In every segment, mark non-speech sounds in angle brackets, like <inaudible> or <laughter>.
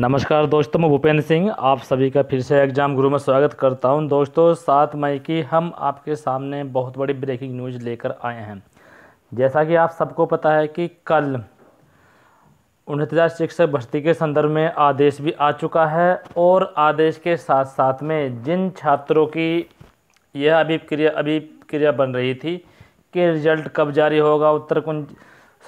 नमस्कार दोस्तों मैं भूपेंद्र सिंह आप सभी का फिर से एग्जाम गुरु में स्वागत करता हूं दोस्तों सात मई की हम आपके सामने बहुत बड़ी ब्रेकिंग न्यूज़ लेकर आए हैं जैसा कि आप सबको पता है कि कल उनहत्तर शिक्षक भर्ती के संदर्भ में आदेश भी आ चुका है और आदेश के साथ साथ में जिन छात्रों की यह अभिक्रिया अभिक्रिया बन रही थी कि रिजल्ट कब जारी होगा उत्तर कुंज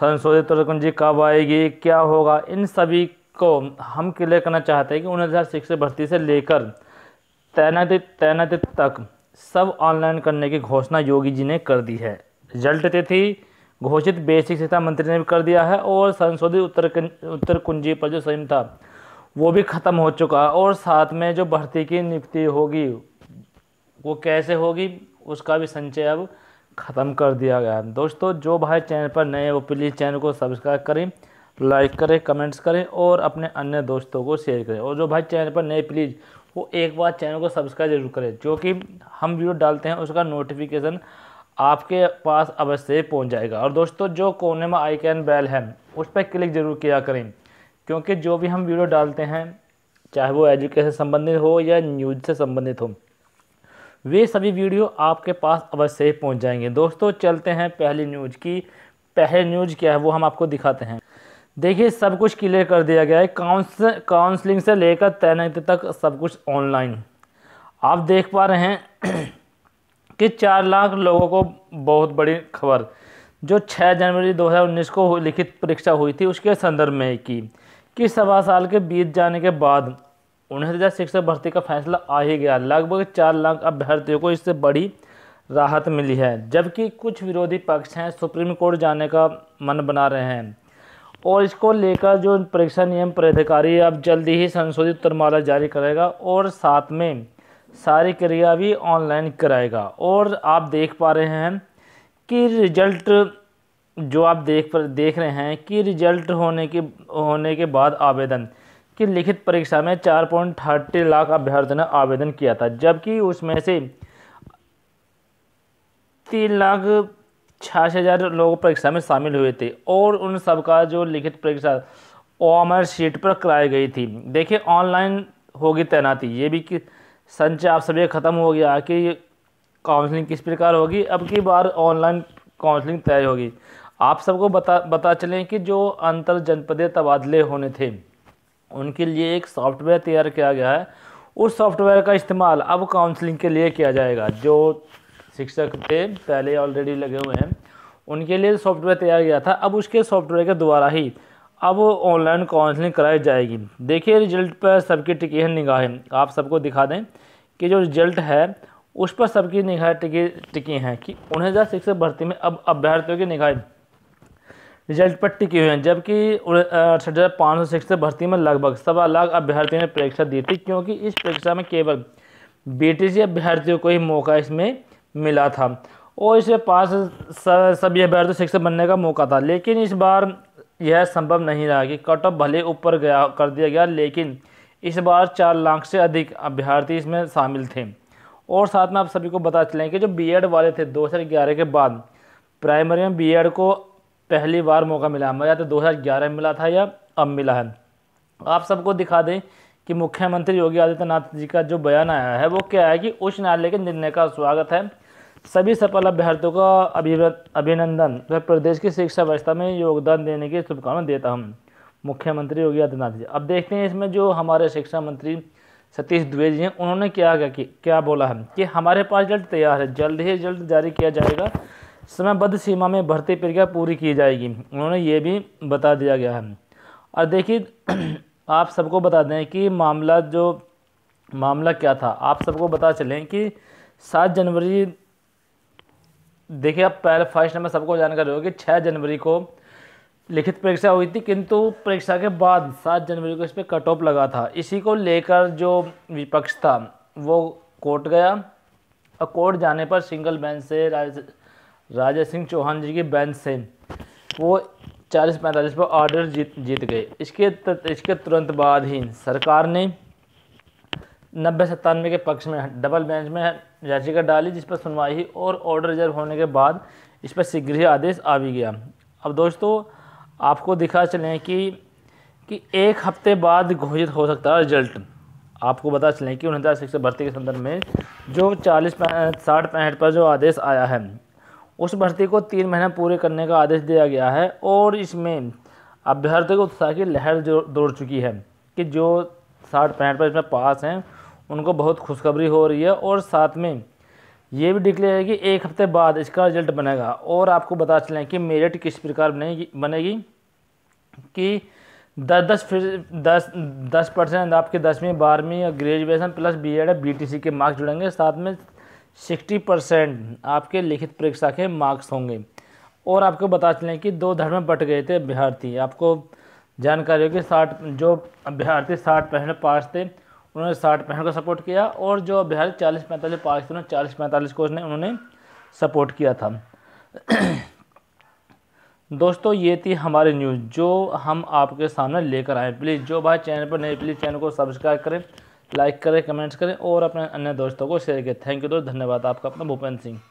संशोधित उत्तर कुंजी कब आएगी क्या होगा इन सभी को हम क्लियर करना चाहते हैं कि उन्नीस हज़ार शिक्षक भर्ती से लेकर तैनाती तैनाती तक सब ऑनलाइन करने की घोषणा योगी जी ने कर दी है रिजल्ट तिथि घोषित बेसिक शिक्षा मंत्री ने भी कर दिया है और संशोधित उत्तर उत्तर कुंजी पर जो संयम था वो भी ख़त्म हो चुका है और साथ में जो भर्ती की नियुक्ति होगी वो कैसे होगी उसका भी संचय अब ख़त्म कर दिया गया दोस्तों जो भाई चैनल पर नए हैं वो प्लीज़ चैनल को सब्सक्राइब करें लाइक करें कमेंट्स करें और अपने अन्य दोस्तों को शेयर करें और जो भाई चैनल पर नए प्लीज़ वो एक बार चैनल को सब्सक्राइब जरूर करें जो कि हम वीडियो डालते हैं उसका नोटिफिकेशन आपके पास अवश्य पहुंच जाएगा और दोस्तों जो कोने में कैन बैल है उस पर क्लिक जरूर किया करें क्योंकि जो भी हम वीडियो डालते हैं चाहे वो एजुकेशन संबंधित हो या न्यूज से संबंधित हो वे सभी वीडियो आपके पास अवश्य पहुँच जाएंगे दोस्तों चलते हैं पहली न्यूज की पहली न्यूज क्या है वो हम आपको दिखाते हैं देखिए सब कुछ क्लियर कर दिया गया है काउंस काउंसलिंग से लेकर तैनात तक सब कुछ ऑनलाइन आप देख पा रहे हैं <clears throat> कि चार लाख लोगों को बहुत बड़ी खबर जो 6 जनवरी 2019 को लिखित परीक्षा हुई थी उसके संदर्भ में की कि सवा साल के बीत जाने के बाद उन्नीस हज़ार शिक्षक भर्ती का फैसला आ ही गया लगभग चार लाख अभ्यर्थियों को इससे बड़ी राहत मिली है जबकि कुछ विरोधी पक्ष हैं सुप्रीम कोर्ट जाने का मन बना रहे हैं और इसको लेकर जो परीक्षा नियम प्राधिकारी अब जल्दी ही संशोधित उत्तरमाला जारी करेगा और साथ में सारी क्रिया भी ऑनलाइन कराएगा और आप देख पा रहे हैं कि रिजल्ट जो आप देख पर देख रहे हैं कि रिजल्ट होने के होने के बाद आवेदन कि लिखित परीक्षा में चार पॉइंट थर्टी लाख अभ्यर्थियों ने आवेदन किया था जबकि उसमें से तीन लाख छियासी हज़ार लोग परीक्षा में शामिल हुए थे और उन सबका जो लिखित परीक्षा ओमर शीट पर कराई गई थी देखिए ऑनलाइन होगी तैनाती ये भी कि संचय आप सभी ख़त्म हो गया कि काउंसलिंग किस प्रकार होगी अब की बार ऑनलाइन काउंसलिंग तय होगी आप सबको बता बता चलें कि जो अंतर जनपदीय तबादले होने थे उनके लिए एक सॉफ्टवेयर तैयार किया गया है उस सॉफ्टवेयर का इस्तेमाल अब काउंसलिंग के लिए किया जाएगा जो शिक्षक थे पहले ऑलरेडी लगे हुए हैं उनके लिए सॉफ्टवेयर तैयार किया था अब उसके सॉफ्टवेयर के द्वारा ही अब ऑनलाइन काउंसलिंग कराई जाएगी देखिए रिजल्ट पर सबकी टिकी है निगाहें आप सबको दिखा दें कि जो रिजल्ट है उस पर सबकी निगाह टिकी टिकी हैं कि उन्हें हज़ार शिक्षक भर्ती में अब अभ्यर्थियों की निगाहें रिजल्ट पर टिकी हुई हैं जबकि अड़सठ हज़ार पाँच सौ शिक्षक भर्ती में लगभग सवा लाख अभ्यर्थियों ने परीक्षा दी थी क्योंकि इस परीक्षा में केवल बीटीसी अभ्यर्थियों को ही मौका इसमें मिला था और इसे पास सब यह बैर तो शिक्षक बनने का मौका था लेकिन इस बार यह संभव नहीं रहा कि कट ऑफ भले ऊपर गया कर दिया गया लेकिन इस बार चार लाख से अधिक अभ्यर्थी इसमें शामिल थे और साथ में आप सभी को बता चलें कि जो बी वाले थे दो के बाद प्राइमरी में बी को पहली बार मौका मिला मैं या तो दो में मिला था या अब मिला है आप सबको दिखा दें कि मुख्यमंत्री योगी आदित्यनाथ जी का जो बयान आया है वो क्या है कि उच्च न्यायालय के निर्णय का स्वागत है सभी सफल अभ्यर्थियों का अभिनंदन व प्रदेश की शिक्षा व्यवस्था में योगदान देने की शुभकामना देता हूँ मुख्यमंत्री योगी आदित्यनाथ जी अब देखते हैं इसमें जो हमारे शिक्षा मंत्री सतीश द्विवेदी जी हैं उन्होंने क्या क्या क्या बोला है कि हमारे पास जल्द तैयार है जल्द ही जल्द जारी किया जाएगा समयबद्ध सीमा में भर्ती प्रक्रिया पूरी की जाएगी उन्होंने ये भी बता दिया गया है और देखिए <clears throat> आप सबको बता दें कि मामला जो मामला क्या था आप सबको बता चलें कि सात जनवरी देखिए आप पहले फर्स्ट नंबर सबको जानकारी होगी छः जनवरी को लिखित परीक्षा हुई थी किंतु परीक्षा के बाद सात जनवरी को इस पर कट ऑफ लगा था इसी को लेकर जो विपक्ष था वो कोर्ट गया और कोर्ट जाने पर सिंगल बेंच से राजा सिंह चौहान जी की बेंच से वो चालीस पैंतालीस पर ऑर्डर जीत जीत गए इसके इसके तुरंत बाद ही सरकार ने नब्बे सत्तानवे के पक्ष में डबल बेंच में याचिका डाली जिस पर सुनवाई और ऑर्डर रिजर्व होने के बाद इस पर शीघ्र ही आदेश आ भी गया अब दोस्तों आपको दिखा चलें कि कि एक हफ्ते बाद घोषित हो सकता है रिजल्ट आपको बता चलें कि उनहत्तर शिक्षक भर्ती के संदर्भ में जो चालीस साठ पैंसठ पर जो आदेश आया है उस भर्ती को तीन महीना पूरे करने का आदेश दिया गया है और इसमें अभ्यर्थियों को उत्साह की लहर जो दौड़ चुकी है कि जो साठ पैंसठ पर इसमें पास हैं उनको बहुत खुशखबरी हो रही है और साथ में ये भी डिक्लेयर है कि एक हफ्ते बाद इसका रिजल्ट बनेगा और आपको बता चलें कि मेरिट किस प्रकार बनेगी बनेगी कि दस दस फिर दस दस परसेंट आपके दसवीं बारहवीं या graduation plus B Ed B T C के मार्क्स जुड़ेंगे साथ में सिक्सटी परसेंट आपके लिखित परीक्षा के मार्क्स होंगे और आपको बता चलें कि दो धड़ में बट गए थे अभ्यर्थी आपको जानकारी होगी साठ जो अभ्यर्थी साठ परसेंट पास थे उन्होंने साठ पैंसठ को सपोर्ट किया और जो बिहार चालीस पैंतालीस पाकिस्तान चालीस पैंतालीस को उसने उन्होंने सपोर्ट किया था <clears throat> दोस्तों ये थी हमारी न्यूज़ जो हम आपके सामने लेकर आए प्लीज़ जो भाई चैनल पर नए प्लीज़ चैनल को सब्सक्राइब करें लाइक करें कमेंट्स करें और अपने अन्य दोस्तों को शेयर करें थैंक यू दोस्त धन्यवाद आपका अपना भूपेंद्र सिंह